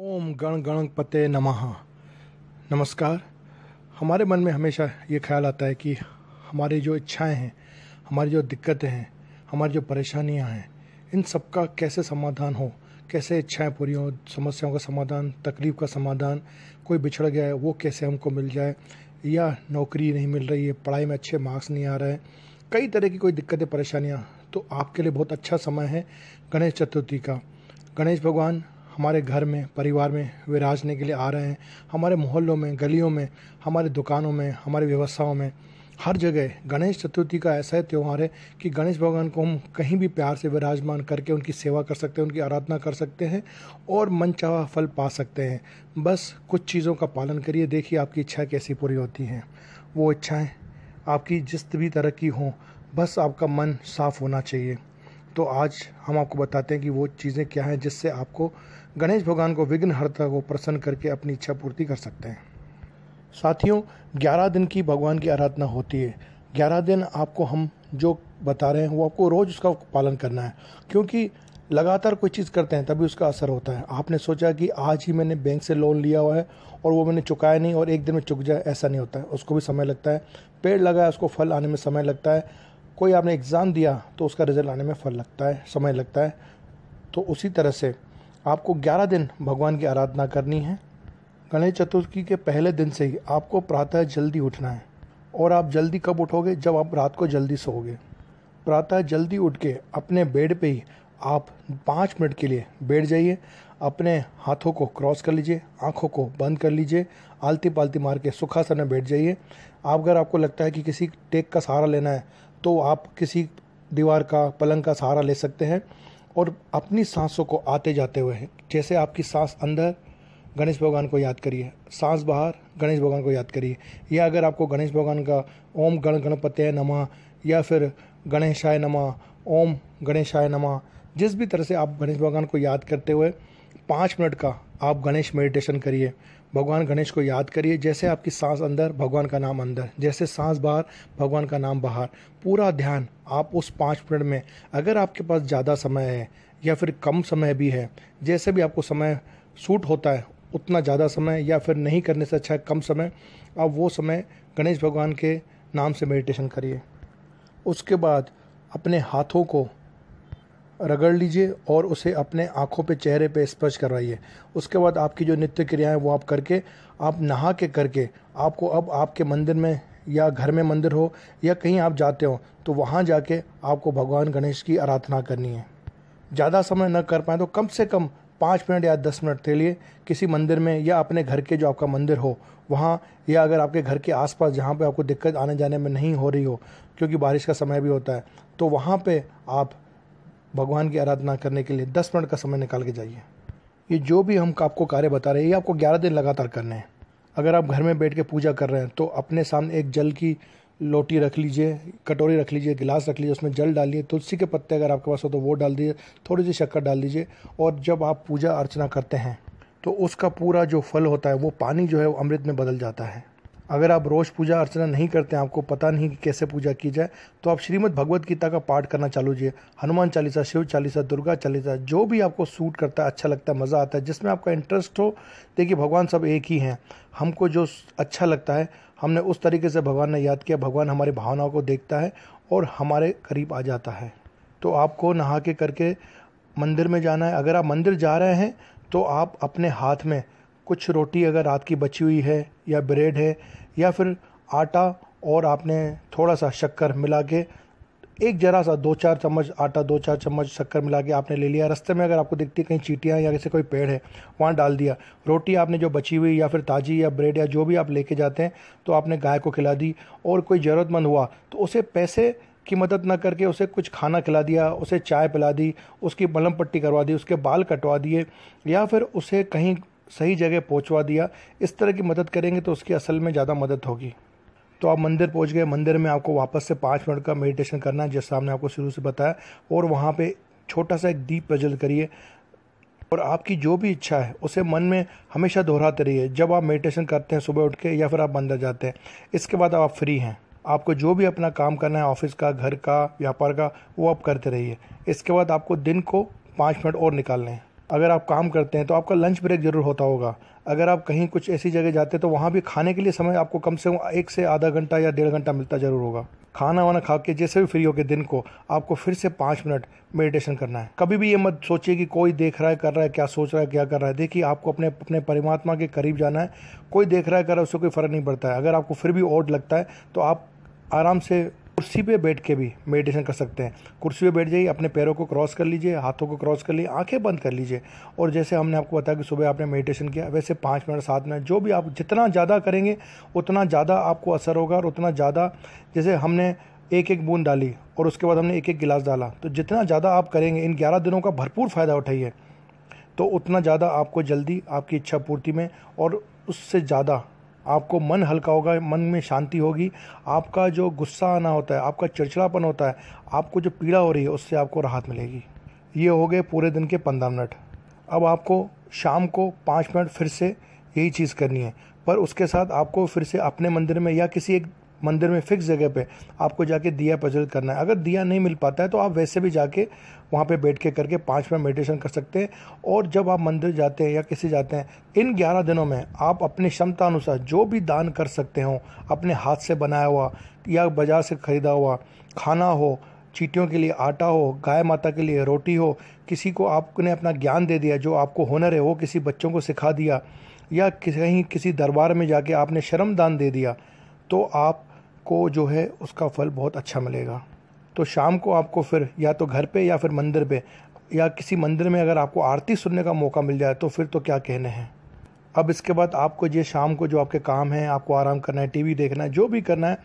ओम गण गणपते नमः नमस्कार हमारे मन में हमेशा ये ख्याल आता है कि हमारी जो इच्छाएं हैं हमारी जो दिक्कतें हैं हमारी जो परेशानियां हैं इन सब का कैसे समाधान हो कैसे इच्छाएं पूरी हों समस्याओं का समाधान तकलीफ का समाधान कोई बिछड़ गया है वो कैसे हमको मिल जाए या नौकरी नहीं मिल रही है पढ़ाई में अच्छे मार्क्स नहीं आ रहे हैं कई तरह की कोई दिक्कतें परेशानियाँ तो आपके लिए बहुत अच्छा समय है गणेश चतुर्थी का गणेश भगवान हमारे घर में परिवार में विराजने के लिए आ रहे हैं हमारे मोहल्लों में गलियों में हमारे दुकानों में हमारे व्यवसायों में हर जगह गणेश चतुर्थी का ऐसा त्यौहार है कि गणेश भगवान को हम कहीं भी प्यार से विराजमान करके उनकी सेवा कर सकते हैं उनकी आराधना कर सकते हैं और मनचाहा फल पा सकते हैं बस कुछ चीज़ों का पालन करिए देखिए आपकी इच्छा कैसी पूरी होती हैं वो इच्छाएँ आपकी जिस भी तरह की हों बस आपका मन साफ होना चाहिए तो आज हम आपको बताते हैं कि वो चीज़ें क्या हैं जिससे आपको गणेश भगवान को विघ्न हर्ता को प्रसन्न करके अपनी इच्छा पूर्ति कर सकते हैं साथियों ग्यारह दिन की भगवान की आराधना होती है ग्यारह दिन आपको हम जो बता रहे हैं वो आपको रोज़ उसका पालन करना है क्योंकि लगातार कोई चीज़ करते हैं तभी उसका असर होता है आपने सोचा कि आज ही मैंने बैंक से लोन लिया हुआ है और वो मैंने चुकाया नहीं और एक दिन में चुक जाए ऐसा नहीं होता है उसको भी समय लगता है पेड़ लगाया उसको फल आने में समय लगता है कोई आपने एग्ज़ाम दिया तो उसका रिजल्ट आने में फल लगता है समय लगता है तो उसी तरह से आपको 11 दिन भगवान की आराधना करनी है गणेश चतुर्थी के पहले दिन से ही आपको प्रातः जल्दी उठना है और आप जल्दी कब उठोगे जब आप रात को जल्दी सोओगे प्रातः जल्दी उठ के अपने बेड पे ही आप पाँच मिनट के लिए बैठ जाइए अपने हाथों को क्रॉस कर लीजिए आँखों को बंद कर लीजिए आलती पालती मार के सुखासन में बैठ जाइए आप अगर आपको लगता है कि किसी टेक का सहारा लेना है तो आप किसी दीवार का पलंग का सहारा ले सकते हैं और अपनी सांसों को आते जाते हुए हैं जैसे आपकी सांस अंदर गणेश भगवान को याद करिए सांस बाहर गणेश भगवान को याद करिए या अगर आपको गणेश भगवान का ओम गण गणपतय नमा या फिर गणेशाय नमा ओम गणेशाय नमा जिस भी तरह से आप गणेश भगवान को याद करते हुए पाँच मिनट का आप गणेश मेडिटेशन करिए भगवान गणेश को याद करिए जैसे आपकी सांस अंदर भगवान का नाम अंदर जैसे सांस बाहर भगवान का नाम बाहर पूरा ध्यान आप उस पाँच मिनट में अगर आपके पास ज़्यादा समय है या फिर कम समय भी है जैसे भी आपको समय सूट होता है उतना ज़्यादा समय या फिर नहीं करने से अच्छा है कम समय आप वो समय गणेश भगवान के नाम से मेडिटेशन करिए उसके बाद अपने हाथों को रगड़ लीजिए और उसे अपने आँखों पे चेहरे पे स्पर्श करवाइए उसके बाद आपकी जो नित्य क्रियाएं वो आप करके आप नहा के करके आपको अब आपके मंदिर में या घर में मंदिर हो या कहीं आप जाते हो तो वहाँ जाके आपको भगवान गणेश की आराधना करनी है ज़्यादा समय न कर पाए तो कम से कम पाँच मिनट या दस मिनट के लिए किसी मंदिर में या अपने घर के जो आपका मंदिर हो वहाँ या अगर आपके घर के आसपास जहाँ पे आपको दिक्कत आने जाने में नहीं हो रही हो क्योंकि बारिश का समय भी होता है तो वहाँ पे आप भगवान की आराधना करने के लिए दस मिनट का समय निकाल के जाइए ये जो भी हम आपको कार्य बता रहे हैं ये आपको ग्यारह दिन लगातार करने हैं अगर आप घर में बैठ के पूजा कर रहे हैं तो अपने सामने एक जल की लोटी रख लीजिए कटोरी रख लीजिए गिलास रख लीजिए उसमें जल डालिए तुलसी के पत्ते अगर आपके पास हो तो वो डाल दीजिए थोड़ी सी शक्कर डाल दीजिए और जब आप पूजा अर्चना करते हैं तो उसका पूरा जो फल होता है वो पानी जो है वो अमृत में बदल जाता है अगर आप रोज पूजा अर्चना नहीं करते आपको पता नहीं कि कैसे पूजा की जाए तो आप श्रीमद् भगवत गीता का पाठ करना चालू कीजिए हनुमान चालीसा शिव चालीसा दुर्गा चालीसा जो भी आपको सूट करता है अच्छा लगता है मज़ा आता है जिसमें आपका इंटरेस्ट हो देखिए भगवान सब एक ही हैं हमको जो अच्छा लगता है हमने उस तरीके से भगवान ने याद किया भगवान हमारी भावनाओं को देखता है और हमारे करीब आ जाता है तो आपको नहा के करके मंदिर में जाना है अगर आप मंदिर जा रहे हैं तो आप अपने हाथ में कुछ रोटी अगर रात की बची हुई है या ब्रेड है या फिर आटा और आपने थोड़ा सा शक्कर मिला के एक जरा सा दो चार चम्मच आटा दो चार चम्मच शक्कर मिला के आपने ले लिया रास्ते में अगर आपको दिखती कहीं चीटियाँ या जैसे कोई पेड़ है वहाँ डाल दिया रोटी आपने जो बची हुई या फिर ताज़ी या ब्रेड या जो भी आप लेके जाते हैं तो आपने गाय को खिला दी और कोई ज़रूरतमंद हुआ तो उसे पैसे की मदद ना करके उसे कुछ खाना खिला दिया उसे चाय पिला दी उसकी मलम पट्टी करवा दी उसके बाल कटवा दिए या फिर उसे कहीं सही जगह पहुंचवा दिया इस तरह की मदद करेंगे तो उसकी असल में ज़्यादा मदद होगी तो आप मंदिर पहुंच गए मंदिर में आपको वापस से पाँच मिनट का मेडिटेशन करना है जैसा हमने आपको शुरू से बताया और वहाँ पे छोटा सा एक दीप प्रज्वल करिए और आपकी जो भी इच्छा है उसे मन में हमेशा दोहराते रहिए जब आप मेडिटेशन करते हैं सुबह उठ के या फिर आप मंदिर जाते हैं इसके बाद आप फ्री हैं आपको जो भी अपना काम करना है ऑफिस का घर का व्यापार का वो आप करते रहिए इसके बाद आपको दिन को पाँच मिनट और निकालने हैं अगर आप काम करते हैं तो आपका लंच ब्रेक ज़रूर होता होगा अगर आप कहीं कुछ ऐसी जगह जाते हैं तो वहाँ भी खाने के लिए समय आपको कम से कम एक से आधा घंटा या डेढ़ घंटा मिलता ज़रूर होगा खाना वाना खा के जैसे भी फ्री हो के दिन को आपको फिर से पाँच मिनट मेडिटेशन करना है कभी भी ये मत सोचिए कि कोई देख रहा है कर रहा है क्या सोच रहा है क्या कर रहा है देखिए आपको अपने अपने परमात्मा के करीब जाना है कोई देख रहा है कर रहा है उससे कोई फ़र्क नहीं पड़ता है अगर आपको फिर भी ओट लगता है तो आप आराम से कुर्सी पे बैठ के भी मेडिटेशन कर सकते हैं कुर्सी पे बैठ जाइए अपने पैरों को क्रॉस कर लीजिए हाथों को क्रॉस कर लीजिए आंखें बंद कर लीजिए और जैसे हमने आपको बताया कि सुबह आपने मेडिटेशन किया वैसे पाँच मिनट सात मिनट जो भी आप जितना ज़्यादा करेंगे उतना ज़्यादा आपको असर होगा और उतना ज़्यादा जैसे हमने एक एक बूंद डाली और उसके बाद हमने एक एक गिलास डाला तो जितना ज़्यादा आप करेंगे इन ग्यारह दिनों का भरपूर फ़ायदा उठाइए तो उतना ज़्यादा आपको जल्दी आपकी इच्छा पूर्ति में और उससे ज़्यादा आपको मन हल्का होगा मन में शांति होगी आपका जो गुस्सा आना होता है आपका चिड़चिड़ापन होता है आपको जो पीड़ा हो रही है उससे आपको राहत मिलेगी ये हो गए पूरे दिन के पंद्रह मिनट अब आपको शाम को पाँच मिनट फिर से यही चीज़ करनी है पर उसके साथ आपको फिर से अपने मंदिर में या किसी एक मंदिर में फिक्स जगह पे आपको जाके दिया प्रज्वलित करना है अगर दिया नहीं मिल पाता है तो आप वैसे भी जाके वहाँ पे बैठ के करके पाँच मिनट मेडिटेशन कर सकते हैं और जब आप मंदिर जाते हैं या किसी जाते हैं इन ग्यारह दिनों में आप अपनी क्षमता अनुसार जो भी दान कर सकते हो अपने हाथ से बनाया हुआ या बाज़ार से ख़रीदा हुआ खाना हो चीटियों के लिए आटा हो गाय माता के लिए रोटी हो किसी को आपने अपना ज्ञान दे दिया जो आपको हुनर है वो किसी बच्चों को सिखा दिया या कहीं किसी दरबार में जाके आपने शर्म दान दे दिया तो आपको जो है उसका फल बहुत अच्छा मिलेगा तो शाम को आपको फिर या तो घर पे या फिर मंदिर पे या किसी मंदिर में अगर आपको आरती सुनने का मौका मिल जाए तो फिर तो क्या कहने हैं अब इसके बाद आपको ये शाम को जो आपके काम हैं आपको आराम करना है टीवी देखना है जो भी करना है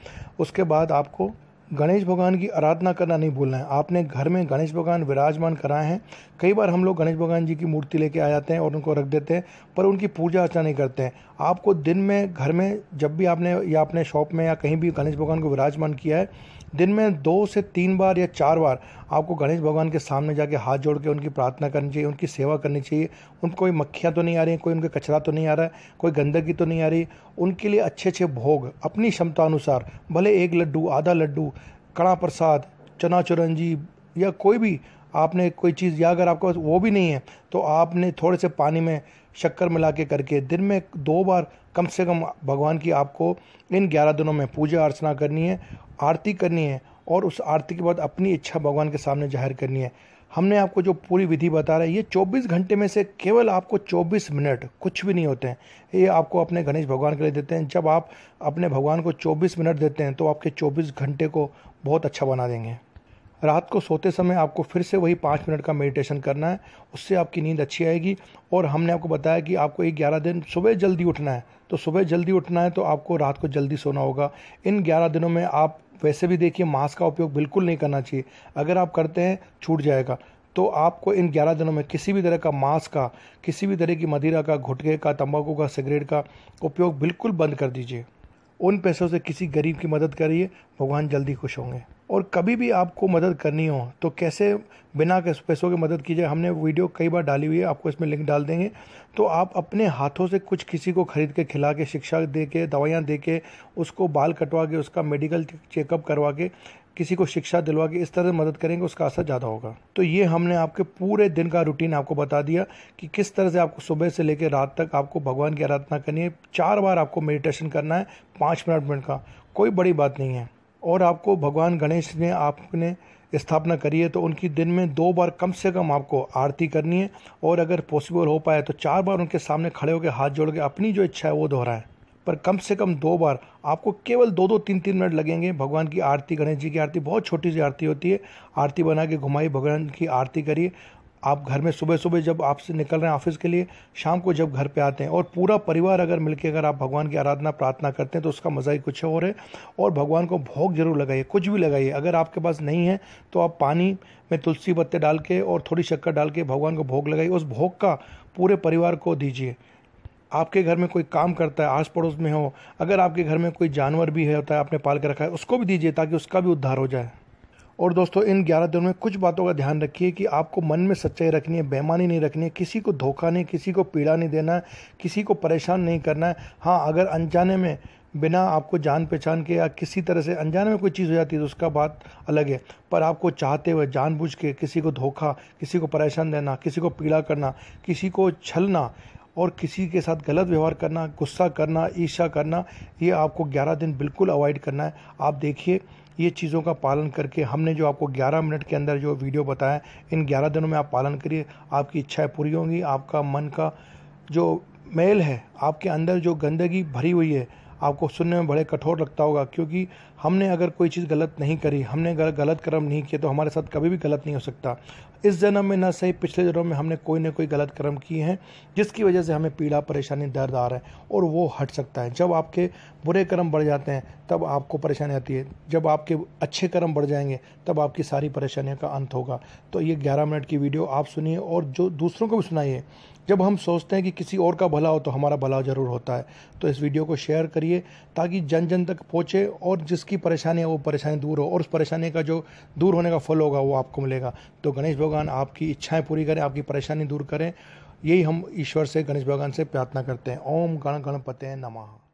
उसके बाद आपको गणेश भगवान की आराधना करना नहीं भूलना है आपने घर में गणेश भगवान विराजमान कराए हैं कई बार हम लोग गणेश भगवान जी की मूर्ति लेके आ जाते हैं और उनको रख देते हैं पर उनकी पूजा अर्चना नहीं करते हैं आपको दिन में घर में जब भी आपने या अपने शॉप में या कहीं भी गणेश भगवान को विराजमान किया है दिन में दो से तीन बार या चार बार आपको गणेश भगवान के सामने जाके हाथ जोड़ के उनकी प्रार्थना करनी चाहिए उनकी सेवा करनी चाहिए उन कोई मक्खियाँ तो नहीं आ रही कोई उनका कचरा तो नहीं आ रहा है कोई गंदगी तो नहीं आ रही उनके लिए अच्छे अच्छे भोग अपनी क्षमता अनुसार भले एक लड्डू आधा लड्डू कड़ा प्रसाद चना चुरंजी या कोई भी आपने कोई चीज़ या अगर आपके पास वो भी नहीं है तो आपने थोड़े से पानी में शक्कर मिला के करके दिन में दो बार कम से कम भगवान की आपको इन ग्यारह दिनों में पूजा अर्चना करनी है आरती करनी है और उस आरती के बाद अपनी इच्छा भगवान के सामने जाहिर करनी है हमने आपको जो पूरी विधि बता रहे हैं ये 24 घंटे में से केवल आपको 24 मिनट कुछ भी नहीं होते हैं ये आपको अपने गणेश भगवान के लिए देते हैं जब आप अपने भगवान को 24 मिनट देते हैं तो आपके 24 घंटे को बहुत अच्छा बना देंगे रात को सोते समय आपको फिर से वही पाँच मिनट का मेडिटेशन करना है उससे आपकी नींद अच्छी आएगी और हमने आपको बताया कि आपको एक ग्यारह दिन सुबह जल्दी उठना है तो सुबह जल्दी उठना है तो आपको रात को जल्दी सोना होगा इन ग्यारह दिनों में आप वैसे भी देखिए मास्क का उपयोग बिल्कुल नहीं करना चाहिए अगर आप करते हैं छूट जाएगा तो आपको इन 11 दिनों में किसी भी तरह का मांस का किसी भी तरह की मदिरा का घुटके का तंबाकू का सिगरेट का उपयोग बिल्कुल बंद कर दीजिए उन पैसों से किसी गरीब की मदद करिए भगवान जल्दी खुश होंगे और कभी भी आपको मदद करनी हो तो कैसे बिना पैसों के मदद कीजिए हमने वीडियो कई बार डाली हुई है आपको इसमें लिंक डाल देंगे तो आप अपने हाथों से कुछ किसी को खरीद के खिला के शिक्षा दे के दवाइयाँ दे के उसको बाल कटवा के उसका मेडिकल चेकअप करवा के किसी को शिक्षा दिलवा के इस तरह से मदद करेंगे उसका असर ज़्यादा होगा तो ये हमने आपके पूरे दिन का रूटीन आपको बता दिया कि किस तरह से आपको सुबह से लेकर रात तक आपको भगवान की आराधना करनी है चार बार आपको मेडिटेशन करना है पाँच मिनट मिनट का कोई बड़ी बात नहीं है और आपको भगवान गणेश ने आपने स्थापना करी है तो उनकी दिन में दो बार कम से कम आपको आरती करनी है और अगर पॉसिबल हो पाए तो चार बार उनके सामने खड़े होकर हाथ जोड़ के अपनी जो इच्छा है वो दोहराएं पर कम से कम दो बार आपको केवल दो दो तीन तीन मिनट लगेंगे भगवान की आरती गणेश जी की आरती बहुत छोटी सी आरती होती है आरती बना के घुमाई भगवान की आरती करिए आप घर में सुबह सुबह जब आपसे निकल रहे हैं ऑफिस के लिए शाम को जब घर पे आते हैं और पूरा परिवार अगर मिलकर अगर आप भगवान की आराधना प्रार्थना करते हैं तो उसका मज़ा ही कुछ और है और भगवान को भोग जरूर लगाइए कुछ भी लगाइए अगर आपके पास नहीं है तो आप पानी में तुलसी पत्ते डाल के और थोड़ी शक्कर डाल के भगवान को भोग लगाइए उस भोग का पूरे परिवार को दीजिए आपके घर में कोई काम करता है आस पड़ोस में हो अगर आपके घर में कोई जानवर भी है होता है आपने पाल के रखा है उसको भी दीजिए ताकि उसका भी उद्धार हो जाए और दोस्तों इन ग्यारह दिनों में कुछ बातों का ध्यान रखिए कि आपको मन में सच्चाई रखनी है बेमानी नहीं रखनी है किसी को धोखा नहीं किसी को पीड़ा नहीं देना है किसी को परेशान नहीं करना है हाँ अगर अनजाने में बिना आपको जान पहचान के या किसी तरह से अनजाने में कोई चीज़ हो जाती है तो उसका बात अलग है पर आपको चाहते हुए जानबूझ के किसी को धोखा किसी को परेशान देना किसी को पीड़ा करना किसी को छलना और किसी के साथ गलत व्यवहार करना गुस्सा करना ईर्षा करना ये आपको 11 दिन बिल्कुल अवॉइड करना है आप देखिए ये चीज़ों का पालन करके हमने जो आपको 11 मिनट के अंदर जो वीडियो बताया इन 11 दिनों में आप पालन करिए आपकी इच्छाएं पूरी होंगी आपका मन का जो मेल है आपके अंदर जो गंदगी भरी हुई है आपको सुनने में बड़े कठोर लगता होगा क्योंकि हमने अगर कोई चीज़ गलत नहीं करी हमने अगर गलत कर्म नहीं किया तो हमारे साथ कभी भी गलत नहीं हो सकता इस जन्म में ना सही पिछले जन्म में हमने कोई ना कोई गलत कर्म किए हैं जिसकी वजह से हमें पीड़ा परेशानी दर्द आ रहा है और वो हट सकता है जब आपके बुरे कर्म बढ़ जाते हैं तब आपको परेशानी आती है जब आपके अच्छे कर्म बढ़ जाएंगे तब आपकी सारी परेशानियों का अंत होगा तो ये ग्यारह मिनट की वीडियो आप सुनिए और जो दूसरों को भी सुनाइए जब हम सोचते हैं कि किसी और का भला हो तो हमारा भला ज़रूर होता है तो इस वीडियो को शेयर करिए ताकि जन जन तक पहुँचे और जिस उसकी परेशानी है वो परेशानी दूर हो और उस परेशानी का जो दूर होने का फल होगा वो आपको मिलेगा तो गणेश भगवान आपकी इच्छाएं पूरी करें आपकी परेशानी दूर करें यही हम ईश्वर से गणेश भगवान से प्रार्थना करते हैं ओम गण गणपते नमः